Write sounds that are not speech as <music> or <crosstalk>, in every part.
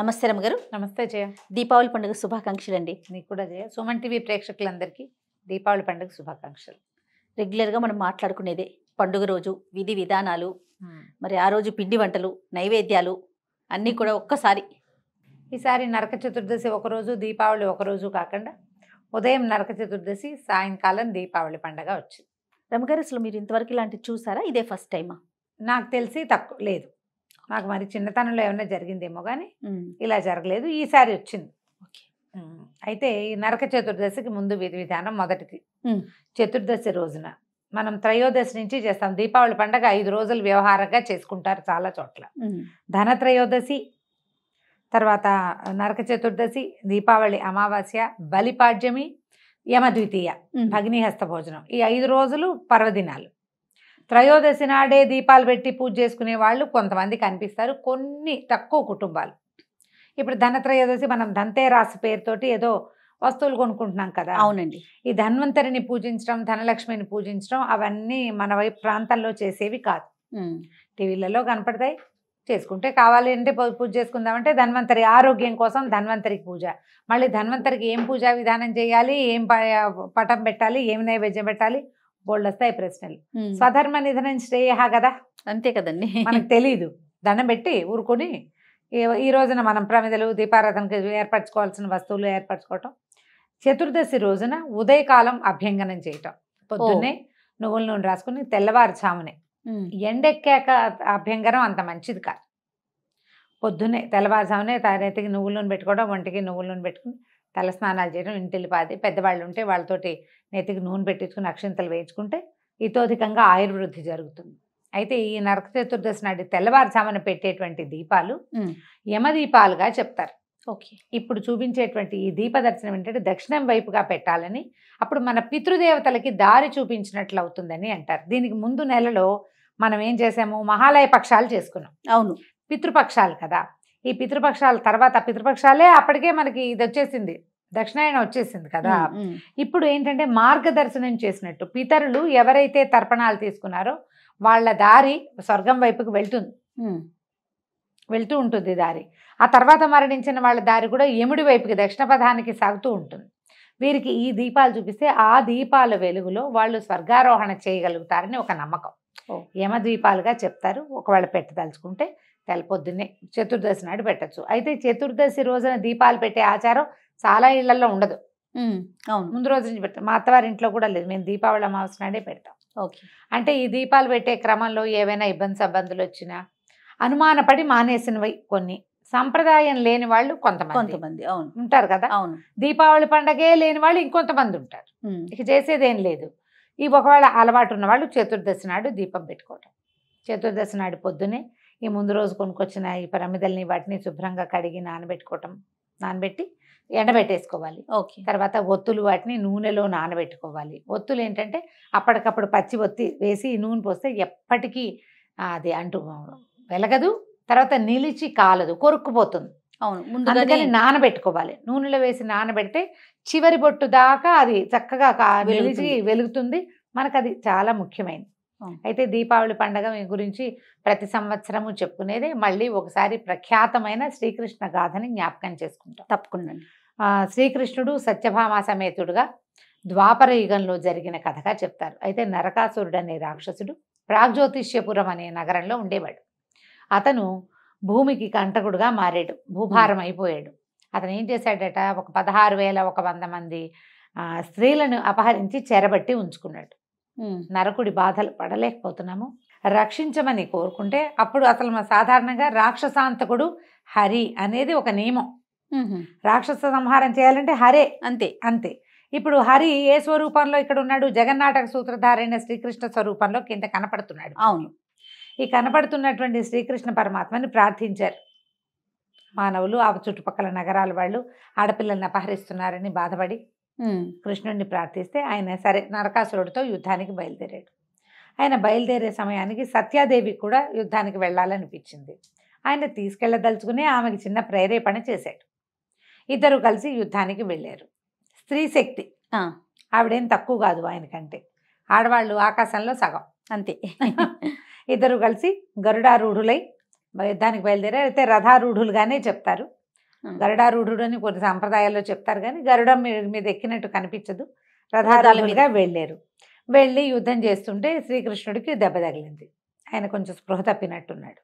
నమస్తే రమ్మగారు నమస్తే జయ దీపావళి పండుగ శుభాకాంక్షలు అండి నీకు కూడా జయ సుమన్ టీవీ ప్రేక్షకులందరికీ దీపావళి పండుగ శుభాకాంక్షలు రెగ్యులర్గా మనం మాట్లాడుకునేదే పండుగ రోజు విధి విధానాలు మరి ఆ రోజు పిండి వంటలు నైవేద్యాలు అన్నీ కూడా ఒక్కసారి ఈసారి నరక చతుర్దశి ఒకరోజు దీపావళి ఒకరోజు కాకుండా ఉదయం నరక చతుర్దశి సాయంకాలం దీపావళి పండుగ వచ్చింది రమ్మగారు అసలు మీరు ఇంతవరకు ఇలాంటివి చూసారా ఇదే ఫస్ట్ టైమా నాకు తెలిసి తక్కువ లేదు నాకు మరి చిన్నతనంలో ఏమైనా జరిగిందేమో కానీ ఇలా జరగలేదు ఈసారి వచ్చింది అయితే ఈ నరక చతుర్దశికి ముందు విధి విధానం మొదటిది చతుర్దశి రోజున మనం త్రయోదశి నుంచి చేస్తాం దీపావళి పండగ ఐదు రోజులు వ్యవహారంగా చేసుకుంటారు చాలా చోట్ల ధన త్రయోదశి తర్వాత నరక చతుర్దశి దీపావళి అమావాస్య బలిపాడ్యమి యమద్వితీయ భగ్నిహస్త భోజనం ఈ ఐదు రోజులు పర్వదినాలు త్రయోదశి నాడే దీపాలు పెట్టి పూజ చేసుకునే వాళ్ళు కొంతమంది కనిపిస్తారు కొన్ని తక్కువ కుటుంబాలు ఇప్పుడు ధనత్రయోదశి మనం రాసి పేరుతోటి ఏదో వస్తువులు కొనుక్కుంటున్నాం కదా అవునండి ఈ ధన్వంతరిని పూజించడం ధనలక్ష్మిని పూజించడం అవన్నీ మన వైపు ప్రాంతాల్లో చేసేవి కాదు టీవీలలో కనపడతాయి చేసుకుంటే కావాలి అంటే పూజ చేసుకుందామంటే ధన్వంతరి ఆరోగ్యం కోసం ధన్వంతరి పూజ మళ్ళీ ధన్వంతరికి ఏం పూజా విధానం చేయాలి ఏం పటం పెట్టాలి ఏం నైవేద్యం పెట్టాలి బోల్డ్ వస్తాయి ప్రశ్నలు స్వధర్మ నిధనం శ్రేయహ కదా అంతే కదండి మనకు తెలీదు దండం పెట్టి ఊరుకొని ఈ రోజున మనం ప్రమిదలు దీపారాధనకి ఏర్పరచుకోవాల్సిన వస్తువులు ఏర్పరచుకోవటం చతుర్దశి రోజున ఉదయకాలం అభ్యంగనం చేయటం పొద్దున్నే నువ్వుల నూనె రాసుకుని తెల్లవారుజామునే ఎండెక్కాక అభ్యంగరం అంత మంచిది కాదు పొద్దున్నే తెల్లవారుజామునే తయారైతే నువ్వుల నూనె పెట్టుకోవడం ఒంటికి నువ్వుల నూనె పెట్టుకుని తలస్నానాలు చేయడం ఇంటిల్లిపాది పెద్దవాళ్ళు ఉంటే వాళ్ళతోటి నెత్తికి నూనె పెట్టించుకుని అక్షింతలు వేయించుకుంటే ఇతోధికంగా ఆయుర్వృద్ధి జరుగుతుంది అయితే ఈ నరక చతుర్దశి నాటి తెల్లవారుజామున పెట్టేటువంటి దీపాలు యమదీపాలుగా చెప్తారు ఓకే ఇప్పుడు చూపించేటువంటి ఈ దీపదర్శనం ఏంటంటే దక్షిణం వైపుగా పెట్టాలని అప్పుడు మన పితృదేవతలకి దారి చూపించినట్లు అవుతుందని అంటారు దీనికి ముందు నెలలో మనం ఏం చేసాము మహాలయ పక్షాలు చేసుకున్నాం అవును పితృపక్షాలు కదా ఈ పితృపక్షాల తర్వాత పితృపక్షాలే అప్పటికే మనకి ఇది వచ్చేసింది దక్షిణాయన వచ్చేసింది కదా ఇప్పుడు ఏంటంటే మార్గదర్శనం చేసినట్టు పితరులు ఎవరైతే తర్పణాలు తీసుకున్నారో వాళ్ళ దారి స్వర్గం వైపుకు వెళ్తుంది వెళ్తూ ఉంటుంది దారి ఆ తర్వాత మరణించిన వాళ్ళ దారి కూడా ఎముడి వైపుకి దక్షిణ పథానికి సాగుతూ ఉంటుంది వీరికి ఈ దీపాలు చూపిస్తే ఆ దీపాల వెలుగులో వాళ్ళు స్వర్గారోహణ చేయగలుగుతారని ఒక నమ్మకం యమ దీపాలుగా చెప్తారు ఒకవేళ పెట్టదలుచుకుంటే తెల్లపొద్దున్నే చతుర్దశి నాడు పెట్టచ్చు అయితే చతుర్దశి రోజున దీపాలు పెట్టే ఆచారం చాలా ఇళ్లలో ఉండదు అవును ముందు రోజు నుంచి పెట్టాం మా అత్తవారి ఇంట్లో కూడా లేదు మేము దీపావళి అమావాస నాడే పెడతాం ఓకే అంటే ఈ దీపాలు పెట్టే క్రమంలో ఏవైనా ఇబ్బంది సబ్బందులు వచ్చినా అనుమానపడి మానేసినవి కొన్ని సంప్రదాయం లేని వాళ్ళు కొంతమంది కొంతమంది అవును ఉంటారు కదా అవును దీపావళి పండగే లేని వాళ్ళు ఇంకొంతమంది ఉంటారు ఇక చేసేదేం లేదు ఈ ఒకవేళ అలవాటు ఉన్న వాళ్ళు చతుర్దశి నాడు దీపం పెట్టుకోవటం చతుర్దశి నాడు పొద్దునే ఈ ముందు రోజు కొనుక్కొచ్చిన ఈ పరమిదల్ని వాటిని శుభ్రంగా కడిగి నానబెట్టుకోవటం నానబెట్టి ఎండబెట్టేసుకోవాలి ఓకే తర్వాత ఒత్తులు వాటిని నూనెలో నానబెట్టుకోవాలి ఒత్తులు ఏంటంటే అప్పటికప్పుడు పచ్చి ఒత్తి వేసి నూనె పోస్తే ఎప్పటికీ అది అంటు వెలగదు తర్వాత నిలిచి కాలదు కొరుక్కుపోతుంది అవును ముందు నానబెట్టుకోవాలి నూనెలో వేసి నానబెడితే చివరి బొట్టు దాకా అది చక్కగా నిలిచి వెలుగుతుంది మనకు అది చాలా ముఖ్యమైనది అయితే దీపావళి పండగ మీ గురించి ప్రతి సంవత్సరము చెప్పుకునేదే మళ్ళీ ఒకసారి ప్రఖ్యాతమైన శ్రీకృష్ణ గాథని జ్ఞాపకం చేసుకుంటాం తప్పకుండా శ్రీకృష్ణుడు సత్యభామ సమేతుడుగా ద్వాపర యుగంలో జరిగిన కథగా చెప్తారు అయితే నరకాసురుడు అనే రాక్షసుడు ప్రాగ్జ్యోతిష్యపురం అనే నగరంలో ఉండేవాడు అతను భూమికి కంటకుడుగా మారాడు భూభారం అయిపోయాడు అతను ఏం చేశాడట ఒక పదహారు వేల ఒక వంద మంది స్త్రీలను అపహరించి చెరబట్టి ఉంచుకున్నాడు నరకుడి బాధలు పడలేకపోతున్నాము రక్షించమని కోరుకుంటే అప్పుడు అసలు మా సాధారణంగా రాక్షసాంతకుడు హరి అనేది ఒక నియమం రాక్షస సంహారం చేయాలంటే హరే అంతే అంతే ఇప్పుడు హరి ఏ స్వరూపంలో ఇక్కడ ఉన్నాడు జగన్నాటక సూత్రధారైన శ్రీకృష్ణ స్వరూపంలో కింద కనపడుతున్నాడు అవును ఈ కనపడుతున్నటువంటి శ్రీకృష్ణ పరమాత్మని ప్రార్థించారు మానవులు ఆ చుట్టుపక్కల నగరాల వాళ్ళు ఆడపిల్లల్ని అపహరిస్తున్నారని బాధపడి కృష్ణుడిని ప్రార్థిస్తే ఆయన సరే నరకాసురుడితో యుద్ధానికి బయలుదేరాడు ఆయన బయలుదేరే సమయానికి సత్యాదేవి కూడా యుద్ధానికి వెళ్ళాలనిపించింది ఆయన తీసుకెళ్లదలుచుకుని ఆమెకి చిన్న ప్రేరేపణ చేశాడు ఇద్దరు కలిసి యుద్ధానికి వెళ్ళారు స్త్రీ శక్తి ఆవిడేం తక్కువ కాదు ఆయనకంటే ఆడవాళ్ళు ఆకాశంలో సగం అంతే <laughs> ఇద్దరు కలిసి గరుడారూఢులై యుద్ధానికి బయలుదేరారు అయితే రథారూఢులుగానే చెప్తారు గరుడారూఢుడు అని కొన్ని సాంప్రదాయాల్లో చెప్తారు కానీ గరుడం మీద ఎక్కినట్టు కనిపించదు రథాల మీద వెళ్ళారు వెళ్ళి యుద్ధం చేస్తుంటే శ్రీకృష్ణుడికి దెబ్బ తగిలింది ఆయన కొంచెం స్పృహ తప్పినట్టున్నాడు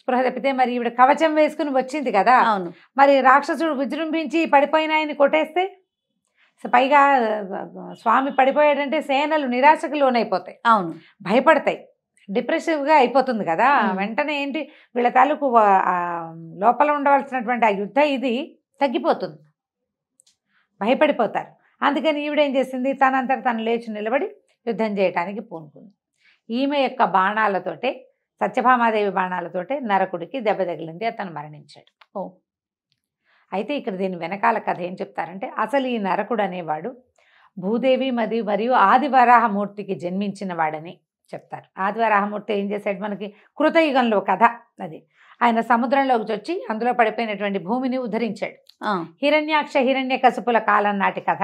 స్పృహ తప్పితే మరి ఈవిడ కవచం వేసుకుని వచ్చింది కదా అవును మరి రాక్షసుడు విజృంభించి పడిపోయిన ఆయన కొట్టేస్తే పైగా స్వామి పడిపోయాడంటే సేనలు నిరాశకు లోనైపోతాయి అవును భయపడతాయి డిప్రెసివ్గా అయిపోతుంది కదా వెంటనే ఏంటి వీళ్ళ తాలూకు లోపల ఉండవలసినటువంటి ఆ యుద్ధ ఇది తగ్గిపోతుంది భయపడిపోతారు అందుకని ఈవిడేం చేసింది తనంతట తను లేచి నిలబడి యుద్ధం చేయటానికి పూనుకుంది ఈమె యొక్క బాణాలతోటే సత్యభామాదేవి బాణాలతోటే నరకుడికి దెబ్బ తగిలింది అతను మరణించాడు ఓ అయితే ఇక్కడ దీని వెనకాల కథ ఏం చెప్తారంటే అసలు ఈ నరకుడు అనేవాడు భూదేవి మరియు మరియు ఆదివరాహమూర్తికి జన్మించిన వాడని చెప్తారు ఆదివార రామమూర్తి ఏం చేశాడు మనకి కృతయుగంలో కథ అది ఆయన సముద్రంలోకి వచ్చి అందులో పడిపోయినటువంటి భూమిని ఉద్ధరించాడు హిరణ్యాక్ష హిరణ్య కసుపుల కాలం నాటి కథ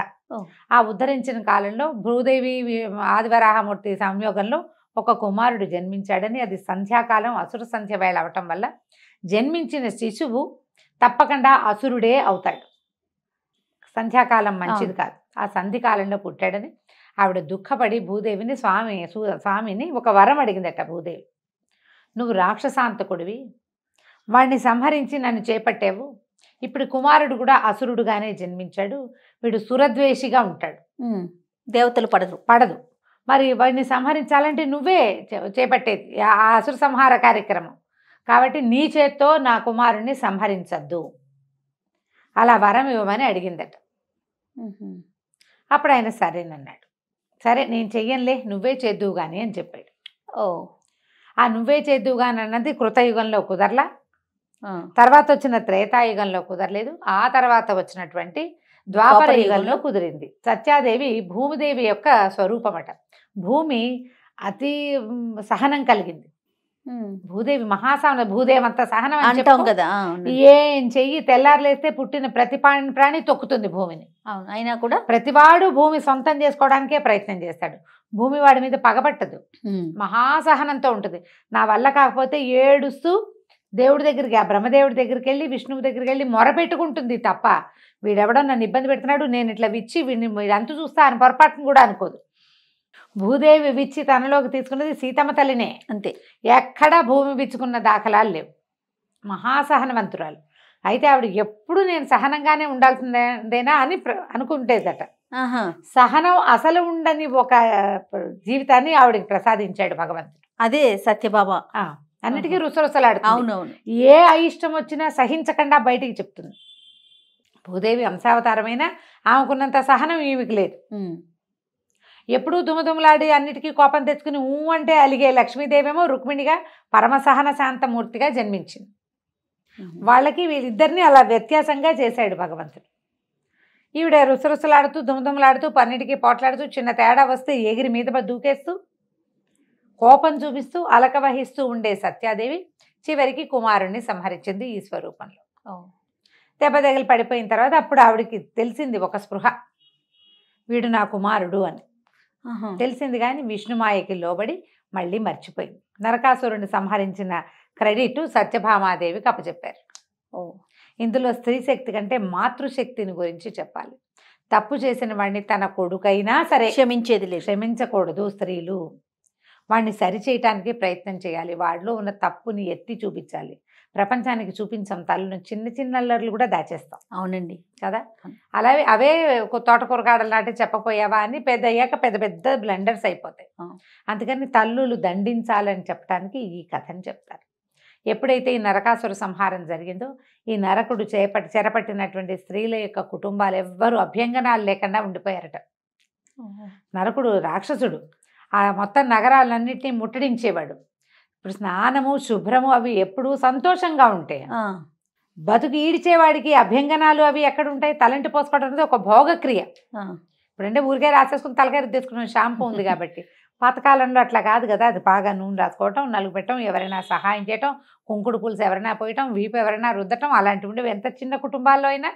ఆ ఉద్ధరించిన కాలంలో భూదేవి ఆదివరాహమూర్తి సంయోగంలో ఒక కుమారుడు జన్మించాడని అది సంధ్యాకాలం అసురు సంధ్య వేళ అవటం వల్ల జన్మించిన శిశువు తప్పకుండా అసురుడే అవుతాడు సంధ్యాకాలం మంచిది కాదు ఆ సంధికాలంలో పుట్టాడని ఆవిడ దుఃఖపడి భూదేవిని స్వామి స్వామిని ఒక వరం అడిగిందట భూదేవి నువ్వు రాక్షసాంతకుడివి వాడిని సంహరించి నన్ను చేపట్టావు ఇప్పుడు కుమారుడు కూడా అసురుడుగానే జన్మించాడు వీడు సురద్వేషిగా ఉంటాడు దేవతలు పడదు పడదు మరి వాడిని సంహరించాలంటే నువ్వే చేపట్టేది ఆ అసురు సంహార కార్యక్రమం కాబట్టి నీ చేత్తో నా కుమారుణ్ణి సంహరించద్దు అలా వరం ఇవ్వమని అడిగిందట అప్పుడు ఆయన సరేనన్నాడు సరే నేను చెయ్యనులే నువ్వే చేద్దువు కానీ అని చెప్పాడు ఓ ఆ నువ్వే చేద్దువు కానీ అన్నది కృతయుగంలో కుదరలా తర్వాత వచ్చిన త్రేతాయుగంలో కుదరలేదు ఆ తర్వాత వచ్చినటువంటి ద్వాపర యుగంలో కుదిరింది సత్యాదేవి భూమిదేవి యొక్క స్వరూపమట భూమి అతి సహనం కలిగింది భూదేవి భూదేవి అంత సహనం అంటాం కదా ఏం చెయ్యి తెల్లారులేస్తే పుట్టిన ప్రతి ప్రాణి తొక్కుతుంది భూమిని అవును అయినా కూడా ప్రతివాడు భూమి సొంతం చేసుకోవడానికే ప్రయత్నం చేస్తాడు భూమి వాడి మీద పగబట్టదు మహాసహనంతో ఉంటుంది నా వల్ల కాకపోతే ఏడుస్తూ దేవుడి దగ్గరికి ఆ బ్రహ్మదేవుడి దగ్గరికి వెళ్ళి విష్ణువు దగ్గరికి వెళ్ళి మొరపెట్టుకుంటుంది తప్ప వీడెవడో నన్ను ఇబ్బంది పెడుతున్నాడు నేను ఇట్లా విచ్చి వీడిని అంత చూస్తా అని పొరపాటును కూడా అనుకోదు భూదేవి విచ్చి తనలోకి తీసుకున్నది సీతమ్మ తల్లినే అంతే ఎక్కడా భూమి విచ్చుకున్న దాఖలాలు లేవు మహాసహనవంతురాలు అయితే ఆవిడ ఎప్పుడు నేను సహనంగానే ఉండాల్సిందేనా అని అనుకుంటేదట సహనం అసలు ఉండని ఒక జీవితాన్ని ఆవిడకి ప్రసాదించాడు భగవంతుడు అదే సత్యబాబా అన్నిటికీ రుసరుసలాడు అవునవును ఏ అయిష్టం వచ్చినా సహించకుండా బయటికి చెప్తుంది భూదేవి అంశావతారమైనా ఆమెకున్నంత సహనం ఈమెకి లేదు ఎప్పుడూ దుమదుమలాడి అన్నిటికీ కోపం తెచ్చుకుని ఊ అంటే అలిగే లక్ష్మీదేవేమో రుక్మిణిగా పరమసహన శాంతమూర్తిగా జన్మించింది వాళ్ళకి వీళ్ళిద్దరిని అలా వ్యత్యాసంగా చేశాడు భగవంతుడు ఈవిడ రుసరుసలాడుతూ దుమదుమలాడుతూ పన్నిటికీ పోట్లాడుతూ చిన్న తేడా వస్తే ఎగిరి మీద దూకేస్తూ కోపం చూపిస్తూ అలకవహిస్తూ ఉండే సత్యాదేవి చివరికి కుమారుణ్ణి సంహరించింది ఈ స్వరూపంలో దెబ్బ తగిలి పడిపోయిన తర్వాత అప్పుడు ఆవిడికి తెలిసింది ఒక స్పృహ వీడు నా కుమారుడు అని తెలిసింది కానీ విష్ణుమాయకి లోబడి మళ్ళీ మర్చిపోయింది నరకాసురుని సంహరించిన క్రెడిట్ సత్యభామాదేవికి అప్పచెప్పారు ఇందులో స్త్రీ శక్తి కంటే మాతృశక్తిని గురించి చెప్పాలి తప్పు చేసిన వాడిని తన కొడుకైనా సరే క్షమించేది లేదు క్షమించకూడదు స్త్రీలు వాడిని సరిచేయటానికి ప్రయత్నం చేయాలి వాడిలో ఉన్న తప్పుని ఎత్తి చూపించాలి ప్రపంచానికి చూపించాం తల్లును చిన్న చిన్న అల్లర్లు కూడా దాచేస్తాం అవునండి కదా అలాగే అవే తోట కూరగాడలు నాటి చెప్పపోయావా అని పెద్ద అయ్యాక పెద్ద పెద్ద బ్లెండర్స్ అయిపోతాయి అందుకని తల్లులు దండించాలని చెప్పడానికి ఈ కథని చెప్తారు ఎప్పుడైతే ఈ నరకాసుర సంహారం జరిగిందో ఈ నరకుడు చేపట్ చెరపట్టినటువంటి స్త్రీల యొక్క కుటుంబాలు ఎవ్వరు అభ్యంగనాలు లేకుండా ఉండిపోయారట నరకుడు రాక్షసుడు ఆ మొత్తం నగరాలన్నింటినీ ముట్టడించేవాడు ఇప్పుడు స్నానము శుభ్రము అవి ఎప్పుడూ సంతోషంగా ఉంటాయి బతుకు ఈడిచేవాడికి అభ్యంగనాలు అవి ఎక్కడ ఉంటాయి తలంటి పోసుకోవడం అనేది ఒక భోగక్రియ ఇప్పుడంటే ఊరికే రాసేసుకుని తలకాయ తెచ్చుకున్నాం షాంపూ ఉంది కాబట్టి <laughs> పాతకాలంలో అట్లా కాదు కదా అది బాగా నూనె రాసుకోవటం నలుగు పెట్టడం ఎవరైనా సహాయం చేయటం కుంకుడు పులుసు ఎవరైనా పోయటం వీపు ఎవరైనా రుద్దటం అలాంటివి ఉండేవి ఎంత చిన్న కుటుంబాల్లో అయినా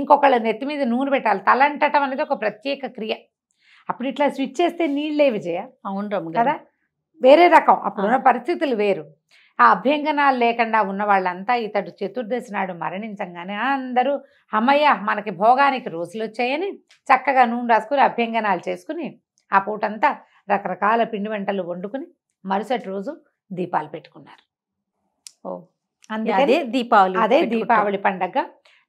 ఇంకొకళ్ళ నెత్తి మీద నూనె పెట్టాలి తలంటటం అనేది ఒక ప్రత్యేక క్రియ అప్పుడు ఇట్లా స్విచ్ చేస్తే నీళ్ళే విజయ అవును కదా వేరే రకం అప్పుడున్న పరిస్థితులు వేరు ఆ అభ్యంగనాలు లేకుండా ఉన్న వాళ్ళంతా ఇతడు చతుర్దశి నాడు మరణించంగానే అందరూ అమ్మయ్య మనకి భోగానికి రోజులు వచ్చాయని చక్కగా నూనె రాసుకుని అభ్యంగనాలు చేసుకుని ఆ పూటంతా రకరకాల పిండి వంటలు వండుకుని మరుసటి రోజు దీపాలు పెట్టుకున్నారు ఓ అదే దీపావళి అదే దీపావళి పండగ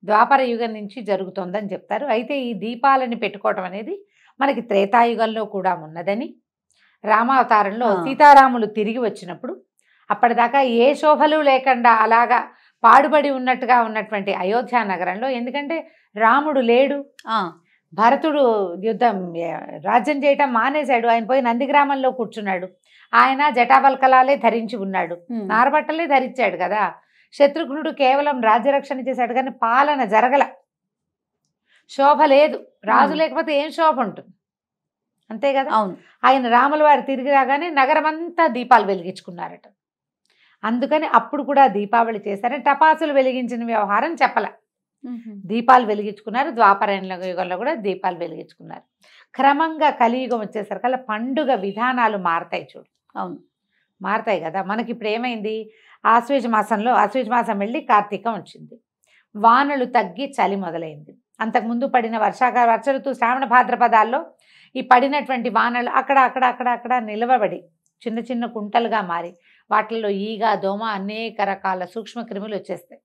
ద్వాపర యుగం నుంచి జరుగుతోందని చెప్తారు అయితే ఈ దీపాలని పెట్టుకోవటం అనేది మనకి త్రేతాయుగంలో కూడా ఉన్నదని రామావతారంలో సీతారాములు తిరిగి వచ్చినప్పుడు అప్పటిదాకా ఏ శోభలు లేకుండా అలాగా పాడుబడి ఉన్నట్టుగా ఉన్నటువంటి అయోధ్య నగరంలో ఎందుకంటే రాముడు లేడు భరతుడు యుద్ధం రాజ్యం చేయటం మానేశాడు ఆయన పోయి నందిగ్రామంలో కూర్చున్నాడు ఆయన జటాబల్కలాలే ధరించి ఉన్నాడు నారబట్టలే ధరించాడు కదా శత్రుఘ్నుడు కేవలం రాజ్యరక్షణ చేశాడు కానీ పాలన జరగల శోభ లేదు రాజు లేకపోతే ఏం శోభ ఉంటుంది అంతే కదా అవును ఆయన రాముల వారు తిరిగి రాగానే నగరం అంతా దీపాలు వెలిగించుకున్నారట అందుకని అప్పుడు కూడా దీపావళి చేశారని టపాసులు వెలిగించిన వ్యవహారం చెప్పల దీపాలు వెలిగించుకున్నారు ద్వాపరాయణ యుగంలో కూడా దీపాలు వెలిగించుకున్నారు క్రమంగా కలియుగం అలా పండుగ విధానాలు మారతాయి చూడు అవును మారతాయి కదా మనకి ఇప్పుడు ఏమైంది ఆశ్వేజ మాసంలో ఆశ్వేజ మాసం వెళ్ళి కార్తీకం వచ్చింది వానలు తగ్గి చలి మొదలైంది అంతకుముందు పడిన వర్షాకాల వర్ష ఋతు శ్రావణ భాద్రపదాల్లో ఈ పడినటువంటి వానలు అక్కడ అక్కడ అక్కడ అక్కడ నిలవబడి చిన్న చిన్న కుంటలుగా మారి వాటిల్లో ఈగ దోమ అనేక రకాల సూక్ష్మ క్రిములు వచ్చేస్తాయి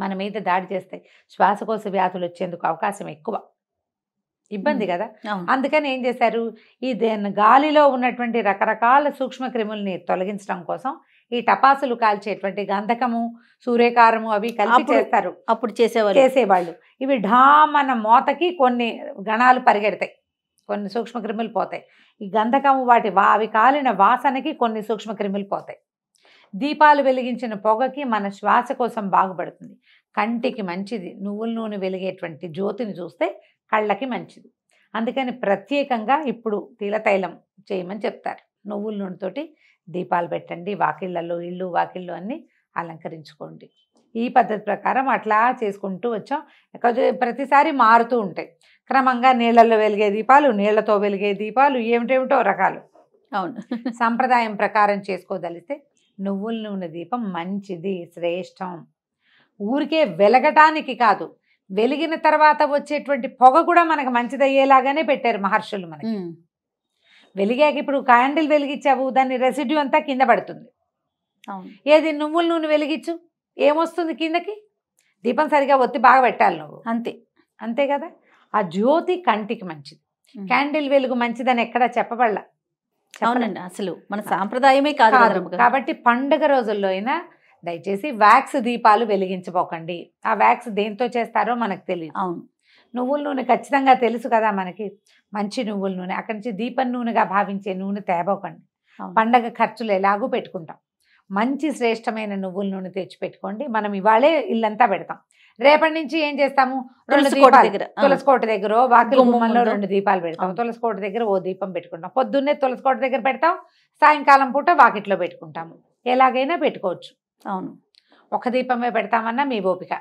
మన మీద దాడి చేస్తాయి శ్వాసకోశ వ్యాధులు వచ్చేందుకు అవకాశం ఎక్కువ ఇబ్బంది కదా అందుకని ఏం చేశారు ఈ గాలిలో ఉన్నటువంటి రకరకాల సూక్ష్మ క్రిముల్ని తొలగించడం కోసం ఈ టపాసులు కాల్చేటువంటి గంధకము సూర్యకారము అవి కలిపి చేస్తారు అప్పుడు చేసేవాళ్ళు చేసేవాళ్ళు ఇవి ఢామ్ మన మోతకి కొన్ని గణాలు పరిగెడతాయి కొన్ని సూక్ష్మక్రిములు పోతాయి ఈ గంధకము వాటి వా అవి కాలిన వాసనకి కొన్ని సూక్ష్మక్రిములు పోతాయి దీపాలు వెలిగించిన పొగకి మన శ్వాస కోసం బాగుపడుతుంది కంటికి మంచిది నువ్వుల నూనె వెలిగేటువంటి జ్యోతిని చూస్తే కళ్ళకి మంచిది అందుకని ప్రత్యేకంగా ఇప్పుడు తీలతైలం చేయమని చెప్తారు నువ్వుల నూనెతోటి దీపాలు పెట్టండి వాకిళ్ళల్లో ఇళ్ళు వాకిళ్ళు అన్నీ అలంకరించుకోండి ఈ పద్ధతి ప్రకారం అట్లా చేసుకుంటూ వచ్చాం ప్రతిసారి మారుతూ ఉంటాయి క్రమంగా నీళ్ళల్లో వెలిగే దీపాలు నీళ్లతో వెలిగే దీపాలు ఏమిటేమిటో రకాలు అవును <laughs> సంప్రదాయం ప్రకారం చేసుకోదలిస్తే నువ్వుల నూనె దీపం మంచిది శ్రేష్టం ఊరికే వెలగటానికి కాదు వెలిగిన తర్వాత వచ్చేటువంటి పొగ కూడా మనకు మంచిదయ్యేలాగానే పెట్టారు మహర్షులు మనకి వెలిగాక ఇప్పుడు క్యాండిల్ వెలిగించావు దాని రెసిడ్యూ అంతా కింద పడుతుంది ఏది నువ్వులు నూనె వెలిగించు ఏమొస్తుంది కిందకి దీపం సరిగా ఒత్తి బాగా పెట్టాలి నువ్వు అంతే అంతే కదా ఆ జ్యోతి కంటికి మంచిది క్యాండిల్ వెలుగు మంచిదని ఎక్కడ చెప్పబడలా అవునండి అసలు మన సాంప్రదాయమే కాదు కాబట్టి పండగ రోజుల్లో అయినా దయచేసి వ్యాక్స్ దీపాలు వెలిగించబోకండి ఆ వ్యాక్స్ దేంతో చేస్తారో మనకు తెలియదు అవును నువ్వుల నూనె ఖచ్చితంగా తెలుసు కదా మనకి మంచి నువ్వుల నూనె అక్కడి నుంచి దీపం నూనెగా భావించే నూనె తేబోకండి పండగ ఖర్చులు ఎలాగూ పెట్టుకుంటాం మంచి శ్రేష్టమైన నువ్వుల నూనె తెచ్చి పెట్టుకోండి మనం ఇవాళే ఇల్లంతా పెడతాం రేపటి నుంచి ఏం చేస్తాము రెండు దీపాలు తులసికోట దగ్గర వాకిలి గుమ్మంలో రెండు దీపాలు పెడతాం తులసికోట దగ్గర ఓ దీపం పెట్టుకుంటాం పొద్దున్నే తులసికోట దగ్గర పెడతాం సాయంకాలం పూట వాకిట్లో పెట్టుకుంటాము ఎలాగైనా పెట్టుకోవచ్చు అవును ఒక దీపమే పెడతామన్నా మీ ఓపిక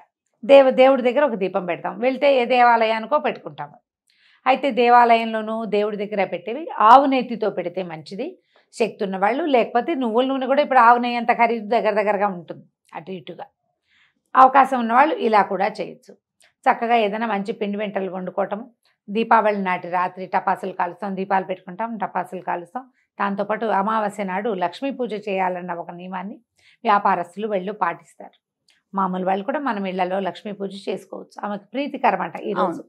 దేవ దేవుడి దగ్గర ఒక దీపం పెడతాం వెళ్తే ఏ దేవాలయానికో పెట్టుకుంటాము అయితే దేవాలయంలోనూ దేవుడి దగ్గర పెట్టేవి ఆవు నెత్తితో పెడితే మంచిది శక్తి ఉన్న వాళ్ళు లేకపోతే నువ్వుల నూనె కూడా ఇప్పుడు ఆవు నెయ్యి అంత ఖరీదు దగ్గర దగ్గరగా ఉంటుంది అటు ఇటుగా అవకాశం ఉన్నవాళ్ళు ఇలా కూడా చేయొచ్చు చక్కగా ఏదైనా మంచి పిండి వెంటలు వండుకోవటం దీపావళి నాటి రాత్రి టపాసులు కాలుస్తాం దీపాలు పెట్టుకుంటాం టపాసులు కాలుస్తాం దాంతోపాటు అమావాస్య నాడు లక్ష్మీ పూజ చేయాలన్న ఒక నియమాన్ని వ్యాపారస్తులు వెళ్ళు పాటిస్తారు మామూలు వాళ్ళు కూడా మనం ఇళ్లలో లక్ష్మీ పూజ చేసుకోవచ్చు ఆమెకు ప్రీతికరం అంట ఈరోజు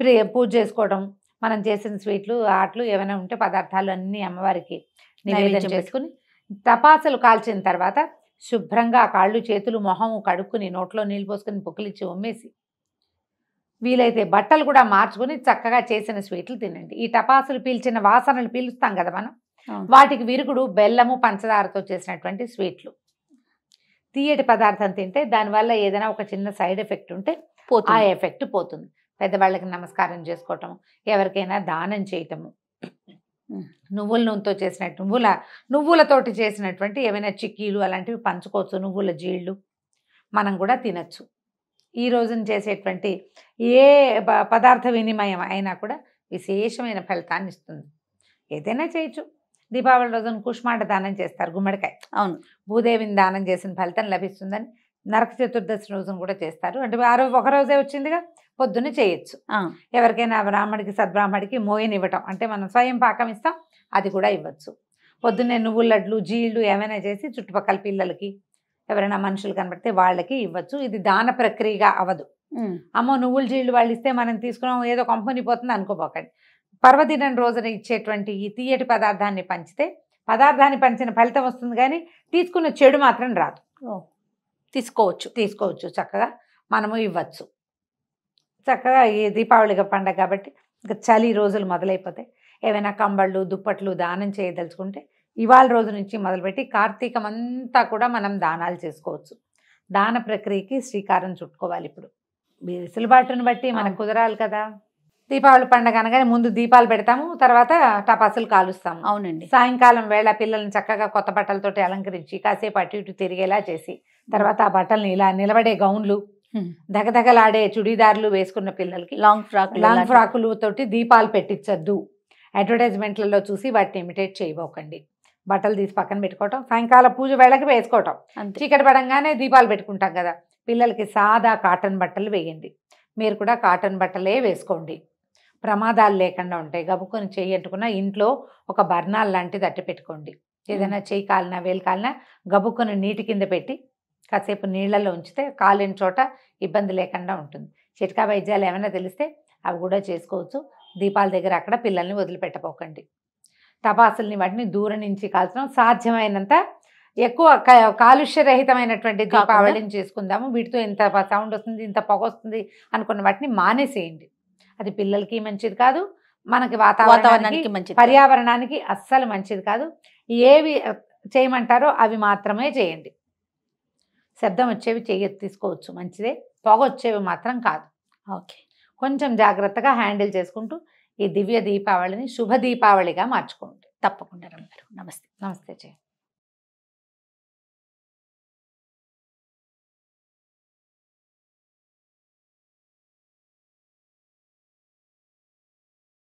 ప్రీ పూజ చేసుకోవడం మనం చేసిన స్వీట్లు ఆటలు ఏమైనా ఉంటే పదార్థాలు అన్నీ అమ్మవారికి నివేదన చేసుకుని తపాసలు కాల్చిన తర్వాత శుభ్రంగా కాళ్ళు చేతులు మొహం కడుక్కుని నోట్లో నీళ్ళు పోసుకుని పుక్కిలిచ్చి ఉమ్మేసి వీలైతే బట్టలు కూడా మార్చుకుని చక్కగా చేసిన స్వీట్లు తినండి ఈ టపాసులు పీల్చిన వాసనలు పీలుస్తాం కదా మనం వాటికి విరుగుడు బెల్లము పంచదారతో చేసినటువంటి స్వీట్లు తీయటి పదార్థం తింటే దానివల్ల ఏదైనా ఒక చిన్న సైడ్ ఎఫెక్ట్ ఉంటే ఆ ఎఫెక్ట్ పోతుంది పెద్దవాళ్ళకి నమస్కారం చేసుకోవటము ఎవరికైనా దానం చేయటము నువ్వుల నూనెతో చేసిన నువ్వుల నువ్వులతోటి చేసినటువంటి ఏమైనా చిక్కీలు అలాంటివి పంచుకోవచ్చు నువ్వుల జీళ్ళు మనం కూడా తినచ్చు ఈ రోజున చేసేటువంటి ఏ పదార్థ వినిమయం అయినా కూడా విశేషమైన ఫలితాన్ని ఇస్తుంది ఏదైనా చేయొచ్చు దీపావళి రోజున కుష్మాండ దానం చేస్తారు గుమ్మడికాయ అవును భూదేవిని దానం చేసిన ఫలితం లభిస్తుందని నరక చతుర్దశి రోజున కూడా చేస్తారు అంటే ఆ రోజు ఒక రోజే వచ్చిందిగా పొద్దున్న చేయొచ్చు ఎవరికైనా బ్రాహ్మడికి సద్బ్రాహ్మడికి మోయని ఇవ్వటం అంటే మనం స్వయం పాకం ఇస్తాం అది కూడా ఇవ్వచ్చు పొద్దున్నే నువ్వు లడ్లు జీళ్ళు ఏమైనా చేసి చుట్టుపక్కల పిల్లలకి ఎవరైనా మనుషులు కనబడితే వాళ్ళకి ఇవ్వచ్చు ఇది దాన ప్రక్రియగా అవదు అమ్మో నువ్వులు జీళ్ళు వాళ్ళు ఇస్తే మనం తీసుకున్నాం ఏదో కంపెనీ పోతుంది అనుకోపోకండి పర్వదినం రోజున ఇచ్చేటువంటి ఈ తీయటి పదార్థాన్ని పంచితే పదార్థాన్ని పంచిన ఫలితం వస్తుంది కానీ తీసుకున్న చెడు మాత్రం రాదు తీసుకోవచ్చు తీసుకోవచ్చు చక్కగా మనము ఇవ్వచ్చు చక్కగా ఈ దీపావళిగా పండగ కాబట్టి ఇంకా చలి రోజులు మొదలైపోతాయి ఏవైనా కంబళ్ళు దుప్పట్లు దానం చేయదలుచుకుంటే ఇవాళ రోజు నుంచి మొదలుపెట్టి కార్తీకం అంతా కూడా మనం దానాలు చేసుకోవచ్చు దాన ప్రక్రియకి శ్రీకారం చుట్టుకోవాలి ఇప్పుడు వెసులుబాటును బట్టి మనకు కుదరాలి కదా దీపావళి పండుగ అనగానే ముందు దీపాలు పెడతాము తర్వాత టపాసులు కాలుస్తాము అవునండి సాయంకాలం వేళ పిల్లల్ని చక్కగా కొత్త బట్టలతోటి అలంకరించి కాసేపు అటు ఇటు తిరిగేలా చేసి తర్వాత ఆ బట్టల్ని ఇలా నిలబడే గౌన్లు దగదగలాడే చుడీదారులు వేసుకున్న పిల్లలకి లాంగ్ ఫ్రాక్ లాంగ్ ఫ్రాకులు తోటి దీపాలు పెట్టించద్దు అడ్వర్టైజ్మెంట్లలో చూసి వాటిని ఇమిటేట్ చేయబోకండి బట్టలు తీసి పక్కన పెట్టుకోవటం సాయంకాలం పూజ వేళకి వేసుకోవటం చీకటి పడంగానే దీపాలు పెట్టుకుంటాం కదా పిల్లలకి సాదా కాటన్ బట్టలు వేయండి మీరు కూడా కాటన్ బట్టలే వేసుకోండి ప్రమాదాలు లేకుండా ఉంటాయి గబుకొని అంటుకున్న ఇంట్లో ఒక బర్నాల్ లాంటిది అట్టి పెట్టుకోండి ఏదైనా చేయి కాలినా వేలు కాలినా గబుకొని నీటి కింద పెట్టి కాసేపు నీళ్లలో ఉంచితే కాలిన చోట ఇబ్బంది లేకుండా ఉంటుంది చిట్కా వైద్యాలు ఏమైనా తెలిస్తే అవి కూడా చేసుకోవచ్చు దీపాల దగ్గర అక్కడ పిల్లల్ని వదిలిపెట్టపోకండి తపాసుల్ని వాటిని దూరం నుంచి కాల్చడం సాధ్యమైనంత ఎక్కువ కాలుష్యరహితమైనటువంటి దీపావళిని చేసుకుందాము వీటితో ఇంత సౌండ్ వస్తుంది ఇంత పొగ వస్తుంది అనుకున్న వాటిని మానేసేయండి అది పిల్లలకి మంచిది కాదు మనకి వాతావరణానికి మంచిది పర్యావరణానికి అస్సలు మంచిది కాదు ఏవి చేయమంటారో అవి మాత్రమే చేయండి శబ్దం వచ్చేవి చేయ తీసుకోవచ్చు మంచిదే పొగ వచ్చేవి మాత్రం కాదు ఓకే కొంచెం జాగ్రత్తగా హ్యాండిల్ చేసుకుంటూ ఈ దివ్య దీపావళిని శుభ దీపావళిగా మార్చుకోండి తప్పకుండా రమ్మారు నమస్తే నమస్తే చేయండి